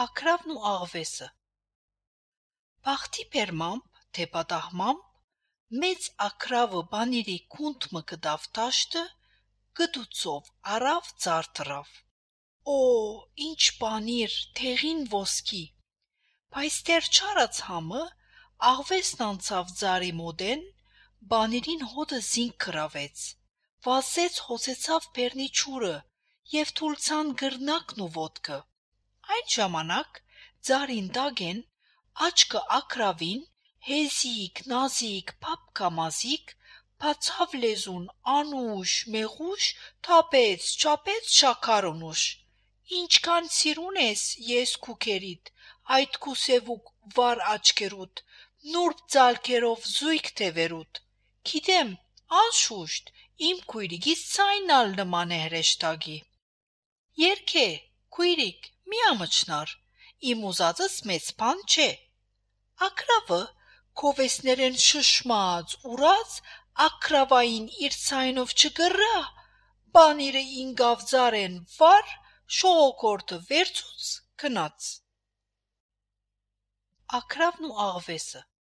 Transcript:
ակրավն ու աղվեսը։ Բախտի բերմամբ, թե պատահմամբ մեծ ակրավը բանիրի քունթը գտավ տաշտը, գդուցով առավ ծարտրավ։ Օ, ինչ բանիր, թեղին ոսկի։ Բայց դեռ չարած համը աղվեսն անցավ ծարի մոդեն, բանիրին հոտը զինք կրավեց։ Վասեց հոսեցավ բեռնի ճուրը եւ թուլցան գրնակն ու ոդկը։ Այն ժամանակ ծարին Դագեն աչքը ակրավին հեզիկ, նազիկ, փապկամազիկ բացավ լեզուն անուշ, մեղուշ, թապեց, չապեց շաքարոնուշ։ Ինչքան սիրուն ես ես քուքերիդ, այդ քուսևուկ վար աչքերուդ, նուրբ ցալկերով զույգ թևերուդ։ Գիտեմ, անշուշտ իմ քույրիկից ցայնալ նման է հրեշտակի։ Երկե, քույրիկ, Մի ամճնար, իմ ուզածս մեծ բան չէ։ Ակրավը կովեսներեն շշմած, ուրած ակրավային իր ցայնով չգռա, բանիրը ինգավ ծարեն վար, շողոկորտը վերցուց քնած։ Ակրավն ու աղվեսը